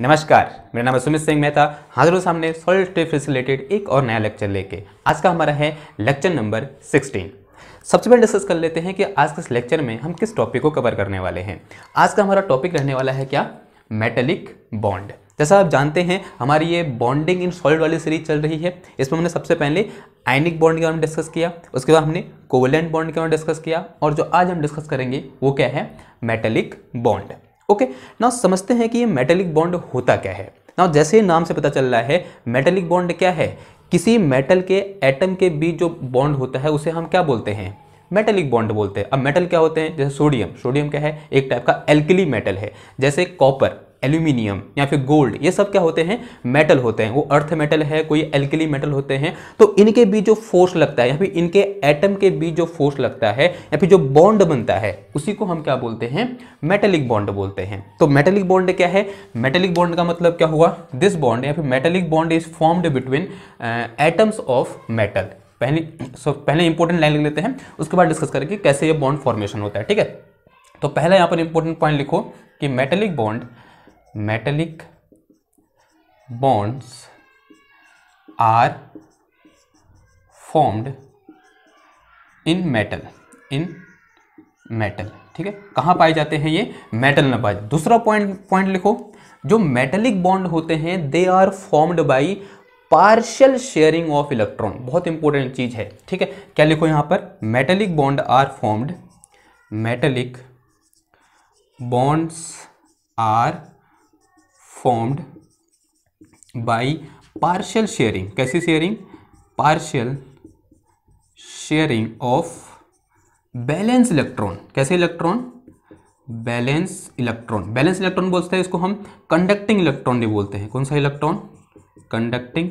नमस्कार मेरा नाम है सुमित सिंह मेहता हाजिर सामने सॉलिड ट्रिप से रिलेटेड एक और नया लेक्चर लेके आज का हमारा है लेक्चर नंबर 16 सबसे पहले डिस्कस कर लेते हैं कि आज के इस लेक्चर में हम किस टॉपिक को कवर करने वाले हैं आज का हमारा टॉपिक रहने वाला है क्या मेटेलिक बॉन्ड जैसा आप जानते हैं हमारी ये बॉन्डिंग इन सॉलिड वाली सीरीज चल रही है इसमें हमने सबसे पहले आइनिक बॉन्ड के बारे में डिस्कस किया उसके बाद हमने कोवलेंट बॉन्ड के बारे में डिस्कस किया और जो आज हम डिस्कस करेंगे वो क्या है मेटेलिक बॉन्ड ओके ना समझते हैं कि ये मेटेलिक बॉन्ड होता क्या है ना जैसे नाम से पता चल रहा है मेटेलिक बॉन्ड क्या है किसी मेटल के एटम के बीच जो बॉन्ड होता है उसे हम क्या बोलते हैं मेटेलिक बॉन्ड बोलते हैं अब मेटल क्या होते हैं जैसे सोडियम सोडियम क्या है एक टाइप का एल्किली मेटल है जैसे कॉपर एल्यूमिनियम या फिर गोल्ड ये सब क्या होते हैं मेटल होते हैं वो अर्थ मेटल है कोई एल्कली मेटल होते हैं तो इनके बीच जो फोर्स लगता है या फिर इनके एटम के बीच जो फोर्स लगता है या फिर जो बॉन्ड बनता है उसी को हम क्या बोलते हैं मेटेलिक बॉन्ड बोलते हैं तो मेटेलिक बॉन्ड क्या है मेटेलिक बॉन्ड का मतलब क्या हुआ दिस बॉन्ड या फिर metallic bond is formed between atoms of metal पहले सो पहले इंपॉर्टेंट लाइन लिख लेते हैं उसके बाद डिस्कस करेंगे कैसे ये बॉन्ड फॉर्मेशन होता है ठीक है तो पहला यहाँ पर इंपॉर्टेंट पॉइंट लिखो कि metallic bond metallic bonds are formed in metal in metal ठीक है कहाँ पाए जाते हैं ये मेटल में पाए दूसरा पॉइंट पॉइंट लिखो जो मेटलिक बॉन्ड होते हैं they are formed by partial sharing of electron बहुत इंपॉर्टेंट चीज है ठीक है क्या लिखो यहां पर metallic bond are formed metallic bonds are formed by partial sharing कैसी sharing partial sharing of balance electron कैसे electron valence electron valence electron बोलते हैं इसको हम कंडक्टिंग इलेक्ट्रॉन भी बोलते हैं कौन सा इलेक्ट्रॉन कंडक्टिंग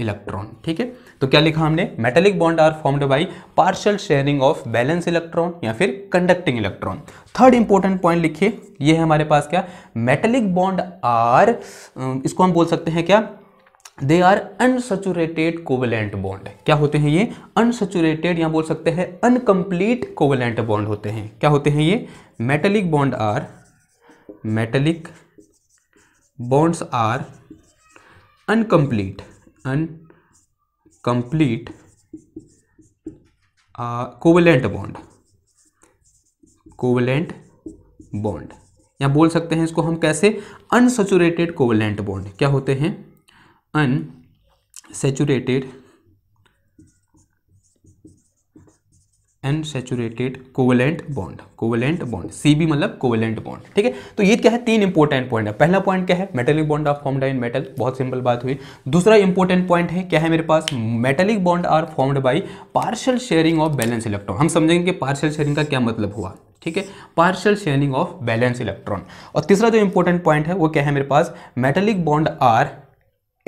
इलेक्ट्रॉन ठीक है तो क्या लिखा हमने metallic bond are formed by partial sharing of valence electron या फिर conducting electron third important point लिखिए ये है हमारे पास क्या मेटेलिक बॉन्ड आर इसको हम बोल सकते हैं क्या they are unsaturated covalent bond क्या होते हैं ये अनसेचुरेटेड या बोल सकते हैं अनकम्प्लीट कोवलेंट बॉन्ड होते हैं क्या होते हैं ये metallic bond are metallic bonds are incomplete incomplete covalent bond covalent bond या बोल सकते हैं इसको हम कैसे अनसेचुरेटेड कोवलेंट बॉन्ड क्या होते हैं unsaturated unsaturated covalent bond covalent bond सी बी मतलब कोवलेंट बॉन्ड ठीक है तो ये क्या है तीन इंपॉर्टेंट पॉइंट है पहला पॉइंट क्या है metallic bond are formed in metal बहुत सिंपल बात हुई दूसरा इंपॉर्टेंट पॉइंट है क्या है मेरे पास metallic bond are formed by partial sharing of valence electron हम समझेंगे कि पार्शल शेयरिंग का क्या मतलब हुआ ठीक है partial sharing of valence electron और तीसरा जो इंपॉर्टेंट पॉइंट है वो क्या है मेरे पास metallic bond are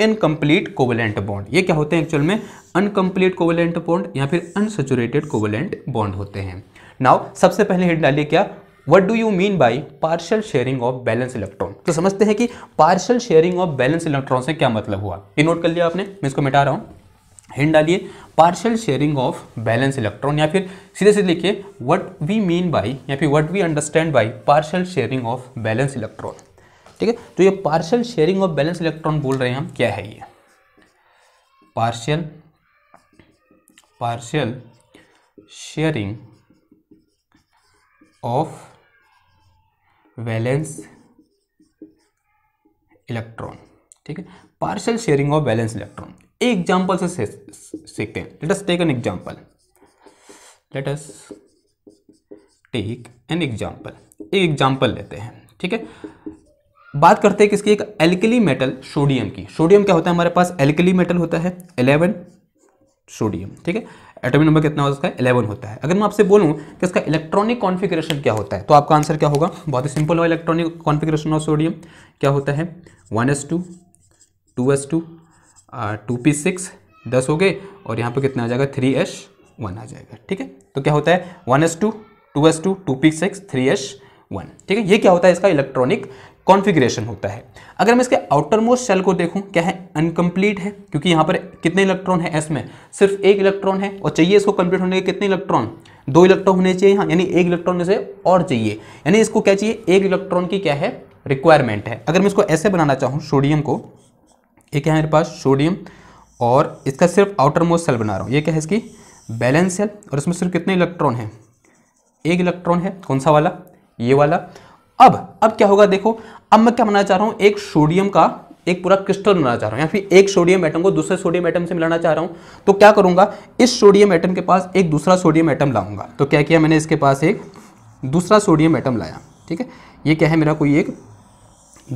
incomplete covalent bond ये क्या होते हैं एक्चुअल में अनकम्प्लीट कोवलेंट बॉन्ड या फिर अनसेचुरेटेड कोवलेंट बॉन्ड होते हैं नाउ सबसे पहले हिट डालिए क्या what do you mean by partial sharing of valence electron तो समझते हैं कि partial sharing of valence electron से क्या मतलब हुआ ये नोट कर लिया आपने मैं इसको मिटा रहा हूँ हिंड डालिए partial sharing of valence electron या फिर सीधे सीधे लिखिए वट वी मीन बाई या फिर what we understand by partial sharing of valence electron ठीक है तो ये partial sharing of valence electron बोल रहे हैं हम क्या है ये partial partial sharing of valence electron ठीक है partial sharing of valence electron एक एग्जाम्पल से सीखते हैं let us take an example let us take an example एक एग्जाम्पल लेते हैं ठीक है बात करते हैं किसकी एक एल्कली मेटल सोडियम की सोडियम क्या होता है हमारे पास एल्कली मेटल होता है इलेवन सोडियम ठीक है एटॉमिक नंबर कितना होता है इलेवन होता है अगर मैं आपसे बोलूं कि इसका इलेक्ट्रॉनिक कॉन्फ़िगरेशन क्या होता है तो आपका आंसर क्या होगा बहुत ही सिंपल होगा इलेक्ट्रॉनिक कॉन्फ़िगरेशन ऑफ सोडियम क्या होता है one s two two s two two p six दस हो गए और यहाँ पर कितना आ जाएगा थ्री एस वन आ जाएगा ठीक है तो क्या होता है one s two two s two two p six three s one ठीक है ये क्या होता है इसका इलेक्ट्रॉनिक कॉन्फिग्रेशन होता है अगर मैं इसके आउटर मोस्ट सेल को देखूं क्या है अनकम्प्लीट है क्योंकि यहाँ पर कितने इलेक्ट्रॉन है एस में सिर्फ एक इलेक्ट्रॉन है और चाहिए इसको कंप्लीट होने के कितने इलेक्ट्रॉन दो इलेक्ट्रॉन होने चाहिए यहाँ यानी एक इलेक्ट्रॉन से और चाहिए यानी इसको क्या चाहिए एक इलेक्ट्रॉन की क्या है रिक्वायरमेंट है अगर मैं इसको ऐसे बनाना चाहूँ सोडियम को एक है मेरे पास सोडियम और इसका सिर्फ आउटर मोस्ट सेल बना रहा हूँ ये क्या है इसकी बैलेंस सेल और इसमें सिर्फ कितने इलेक्ट्रॉन हैं एक इलेक्ट्रॉन है कौन सा वाला ये वाला अब अब क्या होगा देखो अब मैं क्या बनाना चाह रहा हूँ एक सोडियम का एक पूरा क्रिस्टल बनाना चाह रहा हूँ या फिर एक सोडियम एटम को दूसरे सोडियम एटम से मिलाना चाह रहा हूँ तो क्या करूँगा इस सोडियम एटम के पास एक दूसरा सोडियम एटम लाऊंगा तो क्या किया मैंने इसके पास एक दूसरा सोडियम एटम लाया ठीक है ये क्या है मेरा कोई एक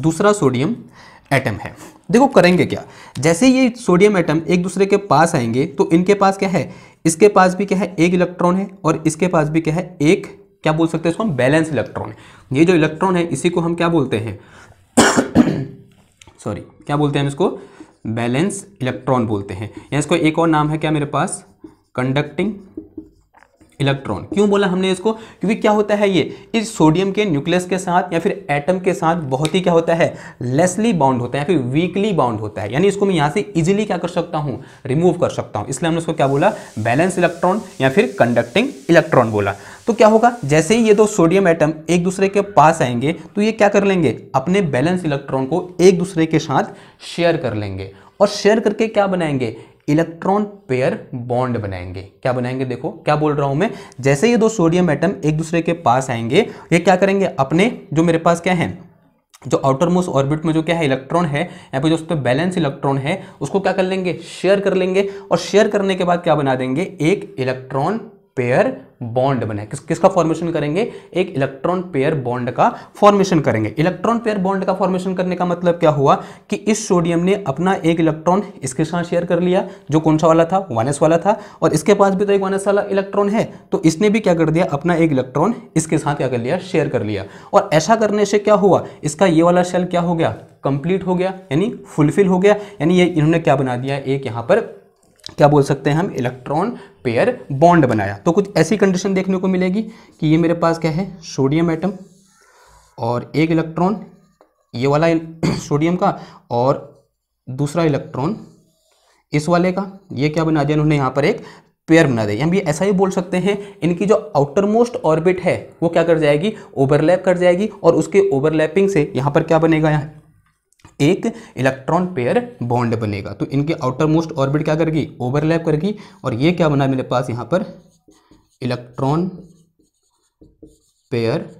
दूसरा सोडियम एटम है देखो करेंगे क्या जैसे ये सोडियम एटम एक दूसरे के पास आएंगे तो इनके पास क्या है इसके पास भी क्या है एक इलेक्ट्रॉन है और इसके पास भी क्या है एक क्या बोल सकते हैं इसको हम बैलेंस इलेक्ट्रॉन ये जो इलेक्ट्रॉन है इसी को हम क्या बोलते हैं सॉरी क्या बोलते हैं हम इसको बैलेंस इलेक्ट्रॉन बोलते हैं या इसको एक और नाम है क्या मेरे पास कंडक्टिंग इलेक्ट्रॉन क्यों बोला हमने इसको क्योंकि क्या होता है ये इस सोडियम के न्यूक्लियस के साथ या फिर एटम के साथ बहुत ही क्या होता है लेसली बाउंड होता है या फिर वीकली बाउंड होता है यानी इसको मैं यहाँ से इजिली क्या कर सकता हूँ रिमूव कर सकता हूँ इसलिए हमने इसको क्या बोला बैलेंस इलेक्ट्रॉन या फिर कंडक्टिंग इलेक्ट्रॉन बोला तो क्या होगा जैसे ही ये दो सोडियम एटम एक दूसरे के पास आएंगे तो ये क्या कर लेंगे अपने बैलेंस इलेक्ट्रॉन को एक दूसरे के साथ शेयर कर लेंगे और शेयर करके क्या बनाएंगे इलेक्ट्रॉन पेयर बॉन्ड बनाएंगे क्या बनाएंगे देखो क्या बोल रहा हूं मैं जैसे ये दो सोडियम एटम एक दूसरे के पास आएंगे ये क्या करेंगे अपने जो मेरे पास क्या है जो आउटर मोस्ट ऑर्बिट में जो क्या है इलेक्ट्रॉन है यहाँ पे जो उस पर बैलेंस इलेक्ट्रॉन है उसको क्या कर लेंगे शेयर कर लेंगे और शेयर करने के बाद क्या बना देंगे एक इलेक्ट्रॉन पेयर बॉन्ड बने किस किसका फॉर्मेशन करेंगे एक इलेक्ट्रॉन पेयर बॉन्ड का फॉर्मेशन करेंगे इलेक्ट्रॉन पेयर बॉन्ड का फॉर्मेशन करने का मतलब क्या हुआ कि इस सोडियम ने अपना एक इलेक्ट्रॉन इसके साथ शेयर कर लिया जो कौन सा वाला था वानस वाला था और इसके पास भी तो एक वानस वाला इलेक्ट्रॉन है तो इसने भी क्या कर दिया अपना एक इलेक्ट्रॉन इसके साथ क्या कर लिया शेयर कर लिया और ऐसा करने से क्या हुआ इसका ये वाला शेल क्या हो गया कंप्लीट हो गया यानी फुलफिल हो गया यानी ये इन्होंने क्या बना दिया एक यहाँ पर क्या बोल सकते हैं हम इलेक्ट्रॉन पेयर बॉन्ड बनाया तो कुछ ऐसी कंडीशन देखने को मिलेगी कि ये मेरे पास क्या है सोडियम एटम और एक इलेक्ट्रॉन ये वाला सोडियम का और दूसरा इलेक्ट्रॉन इस वाले का ये क्या बना दिया उन्होंने यहाँ पर एक पेयर बना दिया हम ये ऐसा ही बोल सकते हैं इनकी जो आउटर मोस्ट ऑर्बिट है वो क्या कर जाएगी ओवरलैप कर जाएगी और उसके ओवरलैपिंग से यहाँ पर क्या बनेगा यहाँ एक इलेक्ट्रॉन पेयर बॉन्ड बनेगा तो इनके आउटर मोस्ट ऑर्बिट क्या करेगी ओवरलैप करेगी और ये क्या बना मेरे पास यहाँ पर इलेक्ट्रॉन पेयर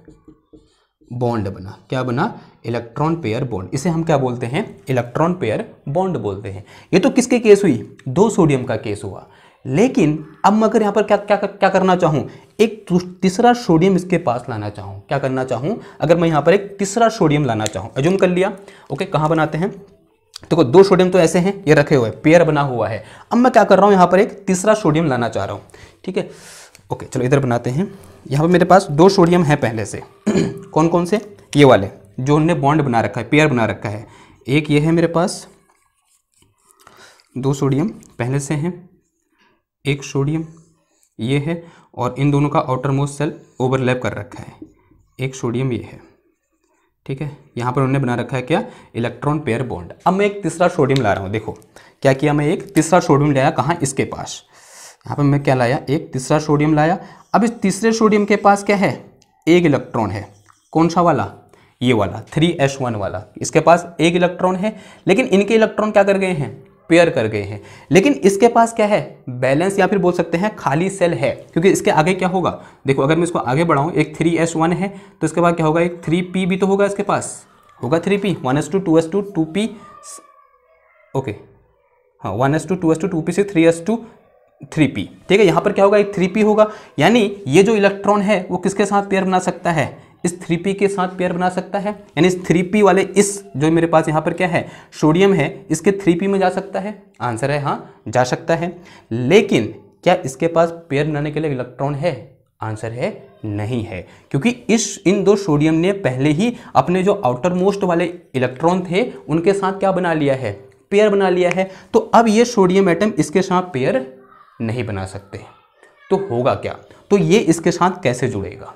बॉन्ड बना क्या बना इलेक्ट्रॉन पेयर बॉन्ड इसे हम क्या बोलते हैं इलेक्ट्रॉन पेयर बॉन्ड बोलते हैं ये तो किसके केस हुई दो सोडियम का केस हुआ लेकिन अब मैं अगर यहाँ पर क्या क्या क्या करना चाहूँ एक तीसरा सोडियम इसके पास लाना चाहूँ क्या करना चाहूँ अगर मैं यहाँ पर एक तीसरा सोडियम लाना चाहूँ एज्यूम कर लिया ओके कहाँ बनाते हैं देखो तो दो सोडियम तो ऐसे हैं ये रखे हुए पेयर बना हुआ है अब मैं क्या कर रहा हूँ यहाँ पर एक तीसरा सोडियम लाना चाह रहा हूँ ठीक है ओके चलो इधर बनाते हैं यहाँ पर मेरे पास दो सोडियम है पहले से कौन कौन से ये वाले जो हमने बॉन्ड बना रखा है पेयर बना रखा है एक ये है मेरे पास दो सोडियम पहले से हैं एक सोडियम ये है और इन दोनों का आउटर मोस्ट सेल ओवरलैप कर रखा है एक सोडियम ये है ठीक है यहाँ पर उन्होंने बना रखा है क्या इलेक्ट्रॉन पेयर बॉन्ड अब मैं एक तीसरा सोडियम ला रहा हूँ देखो क्या किया मैं एक तीसरा सोडियम लाया कहाँ इसके पास यहाँ पर मैं क्या लाया एक तीसरा सोडियम लाया अब इस तीसरे सोडियम के पास क्या है एक इलेक्ट्रॉन है कौन सा वाला ये वाला थ्री एस वन वाला इसके पास एक इलेक्ट्रॉन है लेकिन इनके इलेक्ट्रॉन क्या कर गए हैं पेयर कर गए हैं लेकिन इसके पास क्या है बैलेंस या फिर बोल सकते हैं खाली सेल है क्योंकि इसके आगे क्या होगा देखो अगर मैं इसको आगे बढ़ाऊँ एक थ्री एस वन है तो इसके बाद क्या होगा एक थ्री पी भी तो होगा इसके पास होगा three p one s two two s two two p okay हाँ one s two two s two two p से three s to three p ठीक है यहाँ पर क्या होगा एक थ्री पी होगा यानी ये जो इलेक्ट्रॉन है वो किसके साथ पेयर बना सकता है इस थ्री पी के साथ पेयर बना सकता है यानी इस थ्री पी वाले इस जो मेरे पास यहाँ पर क्या है सोडियम है इसके थ्री पी में जा सकता है आंसर है हाँ जा सकता है लेकिन क्या इसके पास पेयर बनाने के लिए इलेक्ट्रॉन है आंसर है नहीं है क्योंकि इस इन दो सोडियम ने पहले ही अपने जो आउटर मोस्ट वाले इलेक्ट्रॉन थे उनके साथ क्या बना लिया है पेयर बना लिया है तो अब ये सोडियम एटम इसके साथ पेयर नहीं बना सकते तो होगा क्या तो ये इसके साथ कैसे जुड़ेगा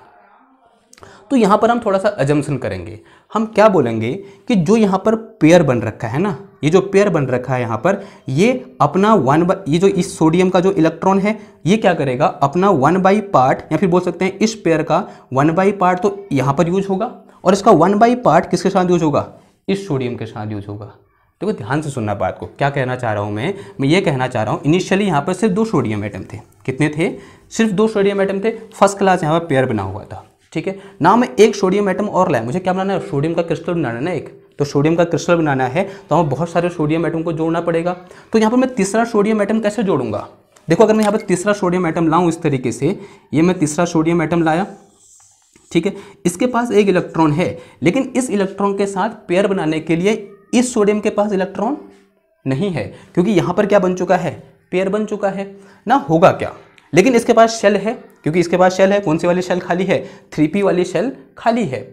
तो यहाँ पर हम थोड़ा सा एजम्सन करेंगे हम क्या बोलेंगे कि जो यहाँ पर पेयर बन रखा है ना ये जो पेयर बन रखा है यहाँ पर ये अपना वन बाई ये जो इस सोडियम का जो इलेक्ट्रॉन है ये क्या करेगा अपना वन बाई पार्ट या फिर बोल सकते हैं इस पेयर का वन बाई पार्ट तो यहाँ पर यूज होगा और इसका वन बाई पार्ट किसके साथ यूज होगा इस सोडियम के साथ यूज होगा देखो तो ध्यान से सुनना बात को क्या कहना चाह रहा हूँ मैं मैं ये कहना चाह रहा हूँ इनिशियली यहाँ पर सिर्फ दो सोडियम आइटम थे कितने थे सिर्फ दो सोडियम आइटम थे फर्स्ट क्लास यहाँ पर पेयर बना हुआ था ठीक है ना मैं एक सोडियम एटम और लाए मुझे क्या बनाना है सोडियम का क्रिस्टल बनाना है ना एक तो सोडियम का क्रिस्टल बनाना है तो हमें बहुत सारे सोडियम एटम को जोड़ना पड़ेगा तो यहाँ पर मैं तीसरा सोडियम एटम कैसे जोड़ूंगा देखो अगर मैं यहाँ पर तीसरा सोडियम एटम लाऊं इस तरीके से ये मैं तीसरा सोडियम एटम लाया ठीक है इसके पास एक इलेक्ट्रॉन है लेकिन इस इलेक्ट्रॉन के साथ पेयर बनाने के लिए इस सोडियम के पास इलेक्ट्रॉन नहीं है क्योंकि यहाँ पर क्या बन चुका है पेयर बन चुका है ना होगा क्या लेकिन इसके पास शेल है क्योंकि इसके पास शेल है कौन सी वाली शेल खाली है थ्री पी वाली शेल खाली है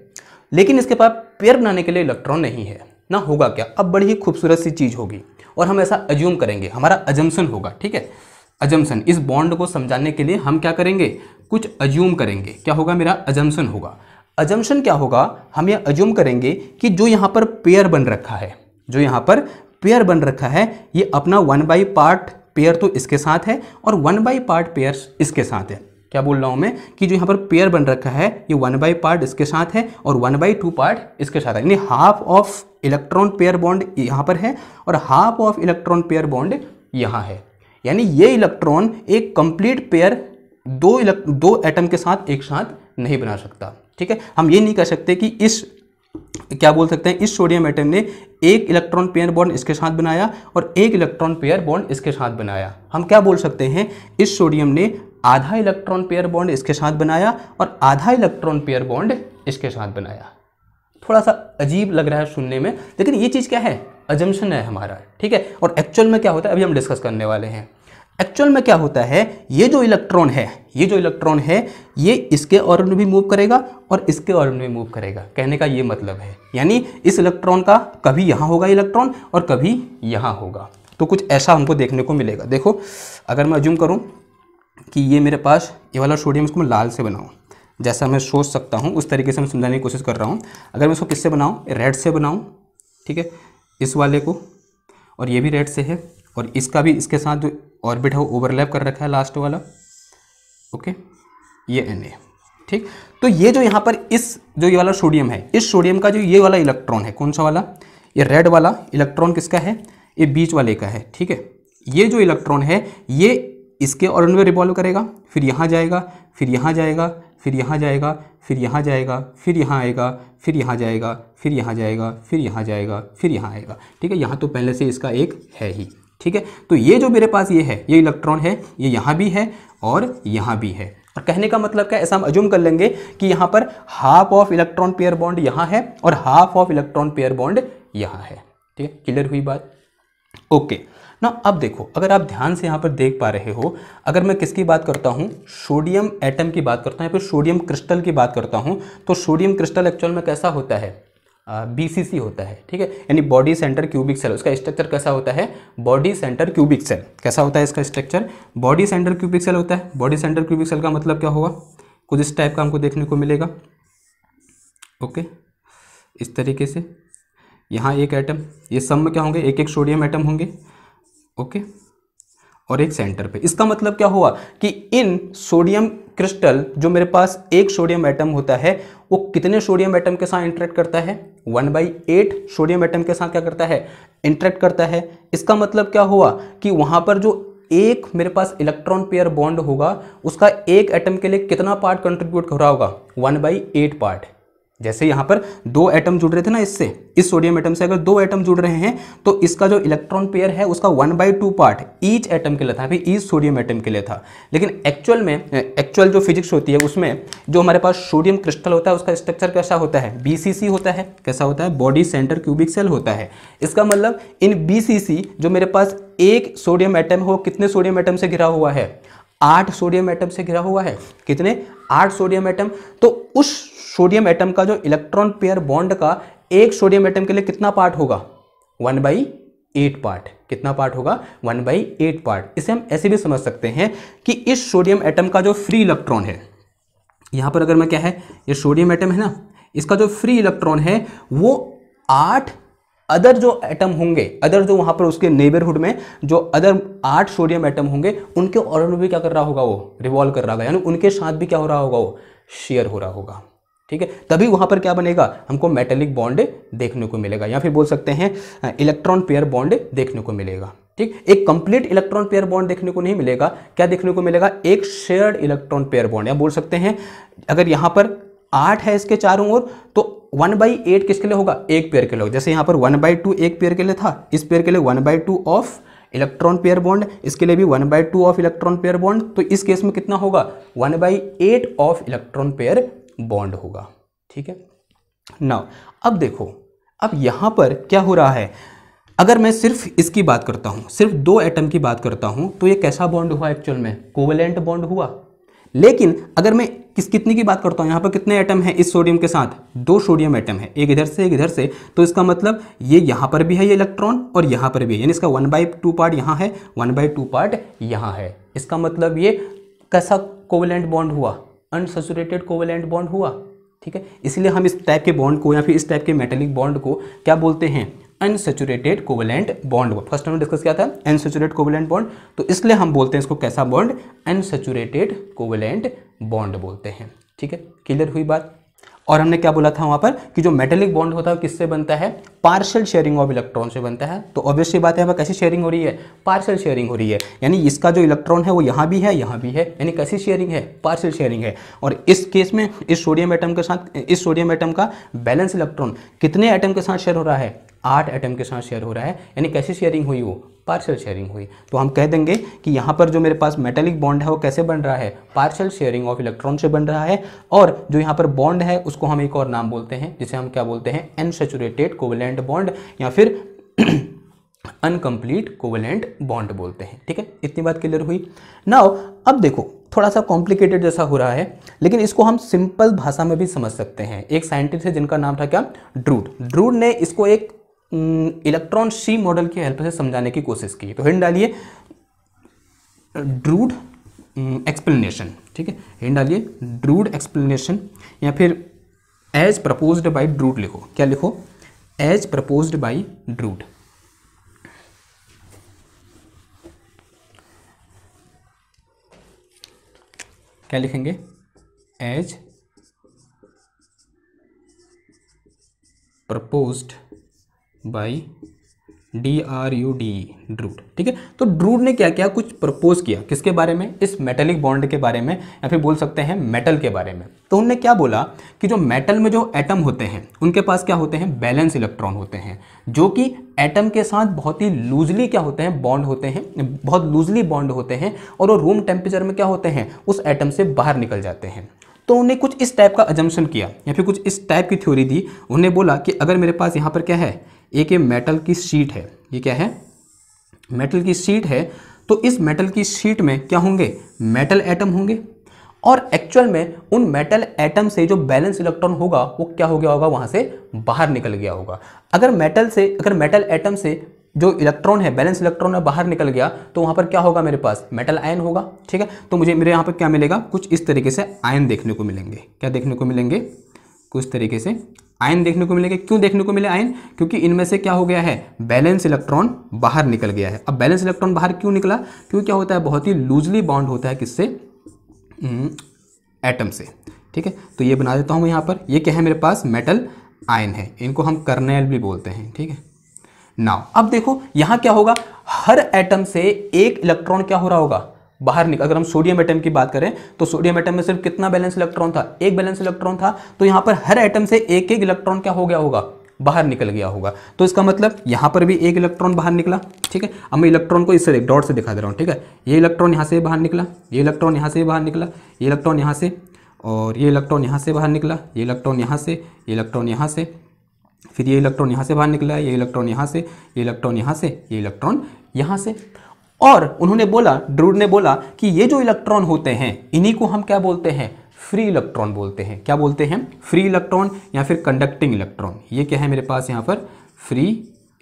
लेकिन इसके पास पेयर बनाने के लिए इलेक्ट्रॉन नहीं है ना होगा क्या अब बड़ी ही खूबसूरत सी चीज़ होगी और हम ऐसा अज्यूम करेंगे हमारा अजम्पन होगा ठीक है अजम्सन इस बॉन्ड को समझाने के लिए हम क्या करेंगे कुछ अज्यूम करेंगे क्या होगा मेरा अजम्सन होगा अजम्पन क्या होगा हम यह अज्यूम करेंगे कि जो यहाँ पर पेयर बन रखा है जो यहाँ पर पेयर बन रखा है ये अपना वन बाई पार्ट पेयर तो इसके साथ है और वन बाई पार्ट पेयर इसके साथ है क्या बोल रहा हूँ मैं कि जो यहाँ पर पेयर बन रखा है ये वन बाई पार्ट इसके साथ है और वन बाई टू पार्ट इसके साथ है यानी half of electron pair bond यहाँ पर है और half of electron pair bond यहाँ है यानी ये इलेक्ट्रॉन एक कंप्लीट पेयर दो दो एटम के साथ एक साथ नहीं बना सकता ठीक है हम ये नहीं कह सकते कि इस क्या बोल सकते हैं इस सोडियम एटम ने एक इलेक्ट्रॉन पेयर बॉन्ड इसके साथ बनाया और एक इलेक्ट्रॉन पेयर बॉन्ड इसके साथ बनाया हम क्या बोल सकते हैं इस सोडियम ने आधा इलेक्ट्रॉन पेयर बॉन्ड इसके साथ बनाया और आधा इलेक्ट्रॉन पेयर बॉन्ड इसके साथ बनाया थोड़ा सा अजीब लग रहा है सुनने में लेकिन ये चीज़ क्या है अजम्पन है हमारा ठीक है और एक्चुअल में क्या होता है अभी हम डिस्कस करने वाले हैं एक्चुअल में क्या होता है ये जो इलेक्ट्रॉन है ये जो इलेक्ट्रॉन है ये इसके और में भी मूव करेगा और इसके और में मूव करेगा कहने का ये मतलब है यानी इस इलेक्ट्रॉन का कभी यहाँ होगा इलेक्ट्रॉन और कभी यहाँ होगा तो कुछ ऐसा हमको देखने को मिलेगा देखो अगर मैं अज्यूम करूँ कि ये मेरे पास ये वाला सोडियम इसको मैं लाल से बनाऊँ जैसा मैं सोच सकता हूँ उस तरीके से मैं समझाने की कोशिश कर रहा हूँ अगर मैं इसको किससे बनाऊँ रेड से बनाऊँ ठीक है इस वाले को और ये भी रेड से है और इसका भी इसके साथ जो ऑर्बिट है वो ओवरलैप कर रखा है लास्ट वाला ओके ये एन ठीक तो ये जो यहाँ पर इस जो ये वाला सोडियम है इस सोडियम का जो ये वाला इलेक्ट्रॉन है कौन सा वाला ये रेड वाला इलेक्ट्रॉन किसका है ये बीच वाले का है ठीक है ये जो इलेक्ट्रॉन है ये इसके और में रिवॉल्व करेगा फिर यहाँ जाएगा फिर यहाँ जाएगा फिर यहाँ जाएगा फिर यहाँ जाएगा फिर यहाँ आएगा फिर यहाँ जाएगा फिर यहाँ जाएगा फिर यहाँ जाएगा फिर यहाँ आएगा ठीक है यहाँ तो पहले से इसका एक है ही ठीक है तो ये जो मेरे पास ये है ये इलेक्ट्रॉन है ये यहाँ भी है और यहाँ भी है और कहने का मतलब क्या ऐसा हम अजूम कर लेंगे कि यहाँ पर half of electron pair bond यहाँ है और half of electron pair bond यहाँ है ठीक है क्लियर हुई बात ओके ना अब देखो अगर आप ध्यान से यहाँ पर देख पा रहे हो अगर मैं किसकी बात करता हूँ सोडियम एटम की बात करता हूँ या फिर सोडियम क्रिस्टल की बात करता हूँ तो सोडियम क्रिस्टल एक्चुअल में कैसा होता है बीसीसी होता है ठीक है यानी बॉडी सेंटर क्यूबिक सेल उसका स्ट्रक्चर कैसा होता है बॉडी सेंटर क्यूबिक सेल कैसा होता है इसका structure body centre cubic cell होता है बॉडी सेंटर क्यूबिक सेल का मतलब क्या होगा कुछ इस टाइप का हमको देखने को मिलेगा ओके इस तरीके से यहाँ एक आइटम ये सब में क्या होंगे एक एक सोडियम आइटम होंगे ओके और एक सेंटर पे इसका मतलब क्या हुआ कि इन सोडियम क्रिस्टल जो मेरे पास एक सोडियम एटम होता है वो कितने सोडियम एटम के साथ इंटरेक्ट करता है one by eight sodium atom के साथ क्या करता है इंट्रैक्ट करता है इसका मतलब क्या हुआ कि वहां पर जो एक मेरे पास इलेक्ट्रॉन पेयर बॉन्ड होगा उसका एक एटम के लिए कितना पार्ट कंट्रीब्यूट हो रहा होगा वन बाई एट पार्ट जैसे यहां पर दो एटम जुड़ रहे थे ना इससे इस सोडियम एटम से अगर दो एटम जुड़ रहे हैं तो इसका जो इलेक्ट्रॉन पेयर है उसका one by two part each atom के लिए था ईच सोडियम एटम के लिए था लेकिन एक्चुअल में एक्चुअल जो फिजिक्स होती है उसमें जो हमारे पास सोडियम क्रिस्टल होता है उसका स्ट्रक्चर कैसा होता है बीसीसी होता है कैसा होता है बॉडी सेंटर क्यूबिक सेल होता है इसका मतलब इन बीसीसी जो मेरे पास एक सोडियम एटम हो कितने सोडियम एटम से घिरा हुआ है आठ सोडियम एटम से घिरा हुआ है कितने आठ सोडियम एटम तो उस सोडियम एटम का जो इलेक्ट्रॉन पेयर बॉन्ड का एक सोडियम एटम के लिए कितना पार्ट होगा वन बाई एट पार्ट कितना पार्ट होगा वन बाई एट पार्ट इसे हम ऐसे भी समझ सकते हैं कि इस सोडियम एटम का जो फ्री इलेक्ट्रॉन है यहाँ पर अगर मैं क्या है ये सोडियम एटम है ना इसका जो फ्री इलेक्ट्रॉन है वो आठ अदर जो एटम होंगे अदर जो वहाँ पर उसके नेबरहुड में जो अदर आठ सोडियम एटम होंगे उनके ऑर्डर में भी क्या कर रहा होगा वो रिवॉल्व कर रहा होगा यानी उनके साथ भी क्या हो रहा होगा वो शेयर हो रहा होगा ठीक है तभी वहां पर क्या बनेगा हमको मेटेलिक बॉन्ड देखने को मिलेगा या फिर बोल सकते हैं इलेक्ट्रॉन पेयर बॉन्ड देखने को मिलेगा ठीक एक कंप्लीट इलेक्ट्रॉन पेयर बॉन्ड देखने को नहीं मिलेगा क्या देखने को मिलेगा एक शेयर्ड इलेक्ट्रॉन पेयर बॉन्ड या बोल सकते हैं अगर यहां पर आठ है इसके चारों ओर तो वन बाई एट किसके लिए होगा एक पेयर के लिए जैसे यहां पर वन बाई टू एक पेयर के लिए था इस पेयर के लिए one by two of electron pair bond इसके लिए भी one by two of electron pair bond तो इस केस में कितना होगा one by eight of electron pair bond होगा ठीक है ना अब देखो अब यहां पर क्या हो रहा है अगर मैं सिर्फ इसकी बात करता हूँ सिर्फ दो एटम की बात करता हूं तो ये कैसा बॉन्ड हुआ एक्चुअल में कोवेलेंट बॉन्ड हुआ लेकिन अगर मैं किस कितनी की बात करता हूं यहां पर कितने एटम हैं इस सोडियम के साथ दो सोडियम एटम है एक इधर से एक इधर से तो इसका मतलब ये यहां पर भी है ये इलेक्ट्रॉन और यहां पर भी है यानी इसका वन बाई टू पार्ट यहाँ है वन बाई टू पार्ट यहाँ है इसका मतलब ये कैसा कोवलेंट बॉन्ड हुआ अनसेचुरेटेड कोवेलेंट बॉन्ड हुआ ठीक है इसलिए हम इस टाइप के बॉन्ड को या फिर इस टाइप के मेटेलिक बॉन्ड को क्या बोलते हैं अनसेचुरेटेड कोवेलेंट बॉन्ड फर्स्ट हमने डिस्कस किया था अनसेचुरेट कोवेलेंट बॉन्ड तो इसलिए हम बोलते हैं इसको कैसा बॉन्ड अनसेचुरेटेड कोवेलेंट बॉन्ड बोलते हैं ठीक है क्लियर हुई बात और हमने क्या बोला था वहाँ पर कि जो मेटेलिक बॉन्ड होता है किससे बनता है पार्शल शेयरिंग ऑफ इलेक्ट्रॉन से बनता है तो ऑब्वियसली बात है यहाँ पर कैसी शेयरिंग हो रही है पार्शल शेयरिंग हो रही है यानी इसका जो इलेक्ट्रॉन है वो यहाँ भी है यहाँ भी है यानी कैसी शेयरिंग है पार्शल शेयरिंग है और इस केस में इस सोडियम एटम के साथ इस सोडियम एटम का बैलेंस इलेक्ट्रॉन कितने एटम के साथ शेयर हो रहा है आठ एटम के साथ शेयर हो रहा है यानी कैसी शेयरिंग हुई वो पार्शल शेयरिंग हुई तो हम कह देंगे कि यहाँ पर जो मेरे पास मेटेलिक बॉन्ड है वो कैसे बन रहा है पार्शल शेयरिंग ऑफ इलेक्ट्रॉन से बन रहा है और जो यहाँ पर बॉन्ड है उसको हम एक और नाम बोलते हैं जिसे हम क्या बोलते हैं अनसेचुरेटेड कोवलेंट कोवलेंट बॉन्ड या फिर अनकम्प्लीट कोवलेंट बॉन्ड बोलते हैं ठीक है इतनी बात क्लियर हुई नाउ अब देखो थोड़ा सा कॉम्प्लिकेटेड जैसा हो रहा है लेकिन इसको हम सिंपल भाषा में भी समझ सकते हैं एक साइंटिस्ट है जिनका नाम था क्या ड्रूड ड्रूड ने इसको एक इलेक्ट्रॉन सी मॉडल की हेल्प से समझाने की कोशिश की तो हिंड डालिए ड्रूड एक्सप्लेनेशन ठीक है हिंड डालिए ड्रूड एक्सप्लेनेशन या फिर एज प्रपोज्ड बाय ड्रूड लिखो क्या लिखो एज प्रपोज्ड बाई ड्रूड क्या लिखेंगे as proposed by D R U D Drude ठीक है तो ड्रूड ने क्या किया कुछ प्रपोज किया किसके बारे में इस मेटेलिक बॉन्ड के बारे में या फिर बोल सकते हैं मेटल के बारे में तो उनने क्या बोला कि जो मेटल में जो एटम होते हैं उनके पास क्या होते हैं बैलेंस इलेक्ट्रॉन होते हैं जो कि एटम के साथ बहुत ही लूजली क्या होते हैं बॉन्ड होते हैं बहुत लूजली बॉन्ड होते हैं और वो रूम टेम्परेचर में क्या होते हैं उस एटम से बाहर निकल जाते हैं तो उन्हें कुछ इस टाइप का एजम्पन किया या फिर कुछ इस टाइप की थ्योरी दी उन्हें बोला कि अगर मेरे पास यहाँ पर क्या है एक ये मेटल की सीट है ये क्या है मेटल की सीट है तो इस मेटल की सीट में क्या होंगे मेटल एटम होंगे और एक्चुअल में उन मेटल एटम से जो बैलेंस इलेक्ट्रॉन होगा वो क्या हो गया होगा वहाँ से बाहर निकल गया होगा अगर मेटल से अगर मेटल एटम से जो इलेक्ट्रॉन है बैलेंस इलेक्ट्रॉन है बाहर निकल गया तो वहाँ पर क्या होगा मेरे पास मेटल आयन होगा ठीक है तो मुझे मेरे यहाँ पर क्या मिलेगा कुछ इस तरीके से आयन देखने को मिलेंगे क्या देखने को मिलेंगे कुछ तरीके से आयन देखने को मिलेंगे क्यों देखने को मिले आयन क्योंकि इनमें से क्या हो गया है बैलेंस इलेक्ट्रॉन बाहर निकल गया है अब बैलेंस इलेक्ट्रॉन बाहर क्यों निकला क्योंकि क्या होता है बहुत ही लूजली बॉन्ड होता है किससे एटम से ठीक है तो ये बना देता हूँ यहाँ पर ये क्या है मेरे पास मेटल आयन है इनको हम कर्नेल भी बोलते हैं ठीक है नाउ अब देखो यहाँ क्या होगा हर एटम से एक इलेक्ट्रॉन क्या हो रहा होगा बाहर निकल अगर हम सोडियम एटम की बात करें तो सोडियम एटम में सिर्फ कितना बैलेंस इलेक्ट्रॉन था एक बैलेंस इलेक्ट्रॉन था तो यहाँ पर हर एटम से एक एक इलेक्ट्रॉन क्या हो गया होगा बाहर निकल गया होगा तो इसका मतलब यहाँ पर भी एक इलेक्ट्रॉन बाहर निकला ठीक है अब मैं इलेक्ट्रॉन को इससे डॉट से दिखा दे रहा हूँ ठीक है ये इलेक्ट्रॉन यहाँ से बाहर निकला ये इलेक्ट्रॉन यहाँ से बाहर निकला ये इलेक्ट्रॉन यहाँ से और ये इलेक्ट्रॉन यहाँ से बाहर निकला ये इलेक्ट्रॉन यहाँ से ये इलेक्ट्रॉन यहाँ से फिर ये इलेक्ट्रॉन यहाँ से बाहर निकला ये इलेक्ट्रॉन यहाँ से ये इलेक्ट्रॉन यहाँ से ये इलेक्ट्रॉन यहाँ से और उन्होंने बोला ड्रूड ने बोला कि ये जो इलेक्ट्रॉन होते हैं इन्हीं को हम क्या बोलते हैं फ्री इलेक्ट्रॉन बोलते हैं क्या बोलते हैं फ्री इलेक्ट्रॉन या फिर कंडक्टिंग इलेक्ट्रॉन ये क्या है मेरे पास यहाँ पर फ्री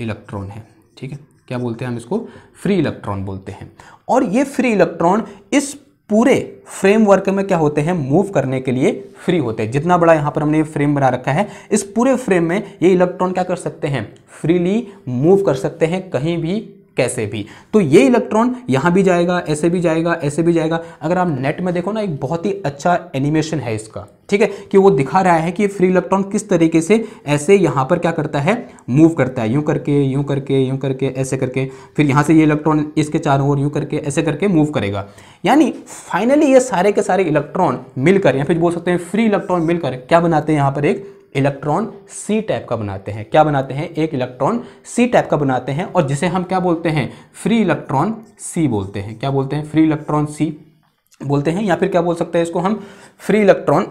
इलेक्ट्रॉन है ठीक है क्या बोलते हैं हम इसको फ्री इलेक्ट्रॉन बोलते हैं और ये फ्री इलेक्ट्रॉन इस पूरे फ्रेमवर्क में क्या होते हैं मूव करने के लिए फ्री होते हैं जितना बड़ा यहाँ पर हमने ये फ्रेम बना रखा है इस पूरे फ्रेम में ये इलेक्ट्रॉन क्या कर सकते हैं फ्रीली मूव कर सकते हैं कहीं भी कैसे भी तो ये इलेक्ट्रॉन यहां भी जाएगा ऐसे भी जाएगा ऐसे भी जाएगा अगर आप नेट में देखो ना एक बहुत ही अच्छा एनिमेशन है इसका ठीक है कि वो दिखा रहा है कि फ्री इलेक्ट्रॉन किस तरीके से ऐसे यहां पर क्या करता है मूव करता है यूं करके यूं करके यूं करके ऐसे करके फिर यहां से ये इलेक्ट्रॉन इसके चारों ओर यूं करके ऐसे करके मूव करेगा यानी फाइनली ये सारे के सारे इलेक्ट्रॉन मिलकर या फिर बोल सकते हैं फ्री इलेक्ट्रॉन मिलकर क्या बनाते हैं यहां पर एक इलेक्ट्रॉन सी टाइप का बनाते हैं क्या बनाते हैं एक इलेक्ट्रॉन सी टाइप का बनाते हैं और जिसे हम क्या बोलते हैं फ्री इलेक्ट्रॉन सी बोलते हैं क्या बोलते हैं फ्री इलेक्ट्रॉन सी बोलते हैं या फिर क्या बोल सकते हैं इसको हम फ्री इलेक्ट्रॉन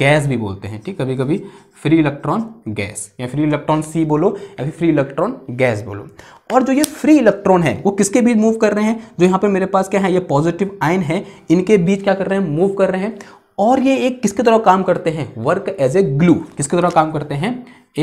गैस भी बोलते हैं ठीक कभी कभी फ्री इलेक्ट्रॉन गैस या फ्री इलेक्ट्रॉन सी बोलो या फिर फ्री इलेक्ट्रॉन गैस बोलो और जो ये फ्री इलेक्ट्रॉन है वो किसके बीच मूव कर रहे हैं जो यहाँ पर मेरे पास क्या है ये पॉजिटिव आयन है इनके बीच क्या कर रहे हैं मूव कर रहे हैं और ये एक किसके तरह काम करते हैं वर्क एज ए ग्लू किसके तरह काम करते हैं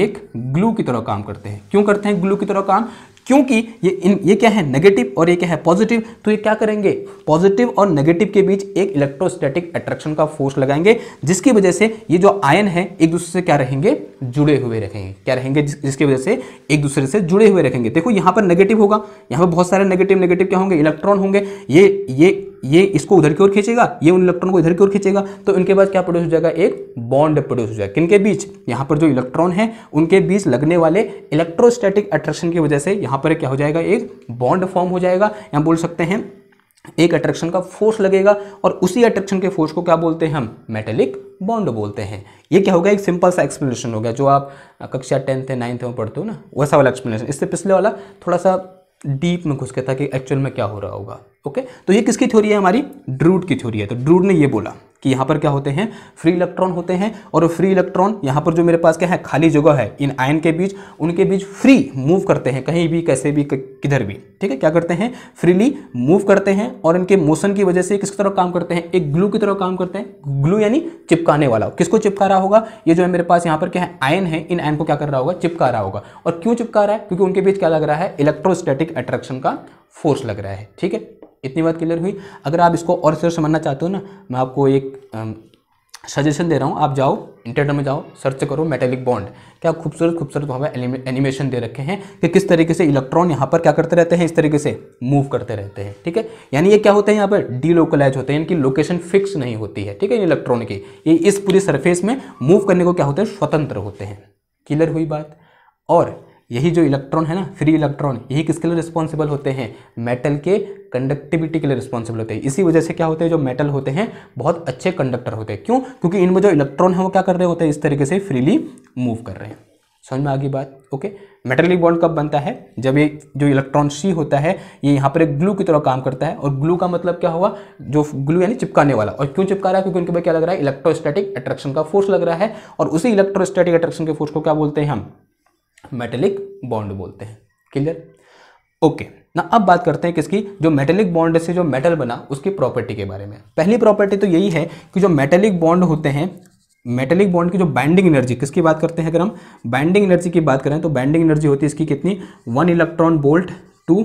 एक ग्लू की तरह काम करते हैं क्यों करते हैं ग्लू की तरह काम क्योंकि ये इन ये क्या है नेगेटिव और ये क्या है पॉजिटिव तो ये क्या करेंगे पॉजिटिव और नेगेटिव के बीच एक इलेक्ट्रोस्टैटिक अट्रैक्शन का फोर्स लगाएंगे जिसकी वजह से ये जो आयन है एक दूसरे से क्या रहेंगे जुड़े हुए रहेंगे क्या रहेंगे जिस, जिसकी वजह से एक दूसरे से जुड़े हुए रहेंगे देखो यहाँ पर नेगेटिव होगा यहाँ पर बहुत सारे नेगेटिव नेगेटिव क्या होंगे इलेक्ट्रॉन होंगे ये ये ये इसको उधर की ओर खींचेगा ये उन इलेक्ट्रॉन को इधर की ओर खींचेगा तो इनके पास क्या प्रोड्यूस हो जाएगा एक बॉन्ड प्रोड्यूस हो जाएगा किनके बीच यहाँ पर जो इलेक्ट्रॉन है उनके बीच लगने वाले इलेक्ट्रोस्टैटिक अट्रैक्शन की वजह से यहाँ पर क्या हो जाएगा एक बॉन्ड फॉर्म हो जाएगा या बोल सकते हैं एक अट्रैक्शन का फोर्स लगेगा और उसी अट्रैक्शन के फोर्स को क्या बोलते हैं हम मेटेलिक बॉन्ड बोलते हैं ये क्या होगा एक सिंपल सा एक्सप्लेनेशन हो गया जो आप कक्षा टेंथ है नाइन्थ में पढ़ते हो ना वैसा वाला एक्सप्लेनेशन इससे पिछले वाला थोड़ा सा डीप में घुस के था कि एक्चुअल में क्या हो रहा होगा ओके तो ये किसकी थ्योरी है हमारी ड्रूड की थ्योरी है तो ड्रूड ने ये बोला कि यहाँ पर क्या होते हैं फ्री इलेक्ट्रॉन होते हैं और फ्री इलेक्ट्रॉन यहाँ पर जो मेरे पास क्या है खाली जगह है इन आयन के बीच उनके बीच फ्री मूव करते हैं कहीं भी कैसे भी किधर भी ठीक है क्या करते हैं फ्रीली मूव करते हैं और इनके मोशन की वजह से किस तरह काम करते हैं एक ग्लू की तरह काम करते हैं ग्लू यानी चिपकाने वाला किसको चिपका रहा होगा ये जो है मेरे पास यहाँ पर क्या है आयन है इन आयन को क्या कर रहा होगा चिपका रहा होगा और क्यों चिपका रहा है क्योंकि उनके बीच क्या लग रहा है इलेक्ट्रोस्टैटिक अट्रैक्शन का फोर्स लग रहा है ठीक है इतनी बात क्लियर हुई अगर आप इसको और सर समझना चाहते हो ना मैं आपको एक सजेशन दे रहा हूँ आप जाओ इंटरनेट में जाओ सर्च करो मेटेलिक बॉन्ड क्या खूबसूरत खूबसूरत वहाँ पर एनिमेशन दे रखे हैं कि किस तरीके से इलेक्ट्रॉन यहाँ पर क्या करते रहते हैं इस तरीके से मूव करते रहते हैं ठीक है यानी ये क्या होते हैं यहाँ पर डीलोकलाइज होते हैं इनकी लोकेशन फिक्स नहीं होती है ठीक है इलेक्ट्रॉन की ये इस पूरी सरफेस में मूव करने को क्या होते हैं स्वतंत्र होते हैं क्लियर हुई बात और यही जो इलेक्ट्रॉन है ना फ्री इलेक्ट्रॉन यही किसके लिए रिस्पॉन्सिबल होते हैं मेटल के कंडक्टिविटी के लिए रिस्पॉन्सिबल होते हैं इसी वजह से क्या होते हैं जो मेटल होते हैं बहुत अच्छे कंडक्टर होते हैं क्यों क्योंकि इनमें जो इलेक्ट्रॉन है वो क्या कर रहे होते हैं इस तरीके से फ्रीली मूव कर रहे हैं समझ में आगे बात ओके मेटेलिक बॉन्ड कब बनता है जब ये जो इलेक्ट्रॉन सी होता है ये यहाँ पर एक ग्लू की तरह काम करता है और ग्लू का मतलब क्या हुआ जो ग्लू यानी चिपकाने वाला और क्यों चिपका रहा है क्योंकि उनके पास क्या लग रहा है इलेक्ट्रोस्टैटिक अट्रैक्शन का फोर्स लग रहा है और उसी इलेक्ट्रोस्टैटिक अट्रैक्शन के फोर्स को क्या बोलते हैं हम मेटेलिक बॉन्ड बोलते हैं क्लियर ओके ना अब बात करते हैं किसकी जो मेटेलिक बॉन्ड से जो मेटल बना उसकी प्रॉपर्टी के बारे में पहली प्रॉपर्टी तो यही है कि जो मेटेलिक बॉन्ड होते हैं मेटेलिक बॉन्ड की जो बाइंडिंग एनर्जी किसकी बात करते हैं अगर हम बाइंडिंग एनर्जी की बात करें तो बाइंडिंग एनर्जी होती है इसकी कितनी one electron volt to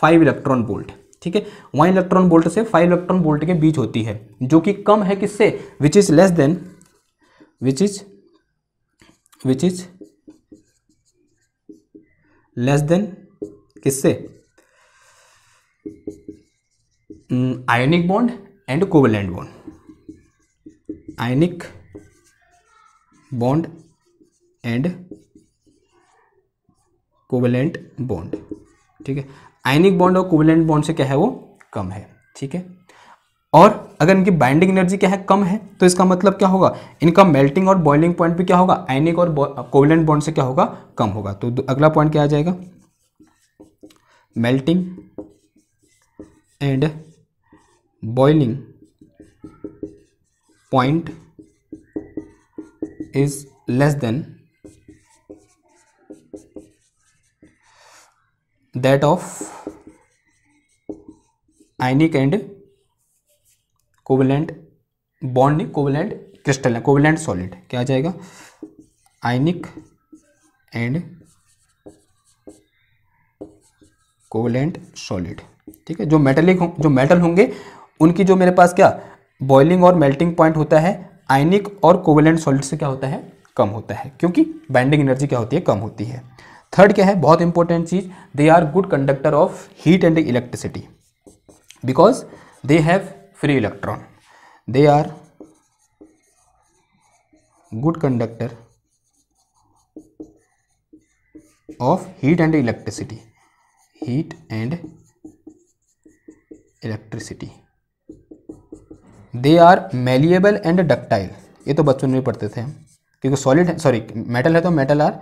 five electron volt ठीक है वन इलेक्ट्रॉन बोल्ट से फाइव इलेक्ट्रॉन बोल्ट के बीच होती है जो कि कम है किससे which is less than which is which is less than किससे ionic bond and covalent bond ionic bond and covalent bond ठीक है आयनिक बॉन्ड और कोवेलेंट बॉन्ड से क्या है वो कम है ठीक है और अगर इनकी बाइंडिंग एनर्जी क्या है कम है तो इसका मतलब क्या होगा इनका मेल्टिंग और बॉइलिंग पॉइंट भी क्या होगा आइनिक और कोवलेंट बॉन्ड से क्या होगा कम होगा तो अगला पॉइंट क्या आ जाएगा melting and boiling point is less than that of ionic and covalent bond नहीं कोवलेंट क्रिस्टल है कोवलेंट सॉलिड क्या आ जाएगा आयनिक एंड कोवलेंट सॉलिड ठीक है जो मेटलिक जो मेटल होंगे उनकी जो मेरे पास क्या बॉइलिंग और मेल्टिंग पॉइंट होता है आयनिक और कोवलेंट सॉलिड से क्या होता है कम होता है क्योंकि बाइंडिंग एनर्जी क्या होती है कम होती है थर्ड क्या है बहुत इंपॉर्टेंट चीज they are good conductor of heat and electricity because they have free electron they are good conductor of heat and electricity heat and electricity they are malleable and ductile ये तो बच्चों ने भी पढ़ते थे हम क्योंकि सॉलिड है सॉरी मेटल है तो metal are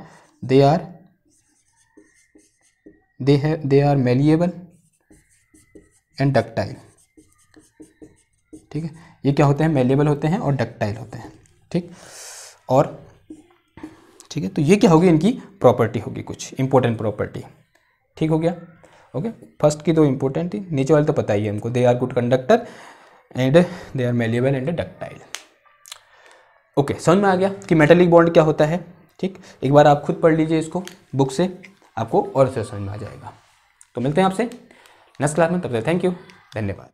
they are they है they are malleable and ductile ठीक है ये क्या होते हैं मेलेबल होते हैं और डक्टाइल होते हैं ठीक और ठीक है तो ये क्या होगी इनकी प्रॉपर्टी होगी कुछ इंपॉर्टेंट प्रॉपर्टी ठीक हो गया ओके फर्स्ट की तो इंपॉर्टेंट थी नीचे वाले तो पता ही है हमको they are good conductor and they are malleable and ductile okay समझ में आ गया कि मेटेलिक बॉन्ड क्या होता है ठीक एक बार आप खुद पढ़ लीजिए इसको बुक से आपको और से समझ में आ जाएगा तो मिलते हैं आपसे नेक्स्ट क्लास में तब तक थैंक यू धन्यवाद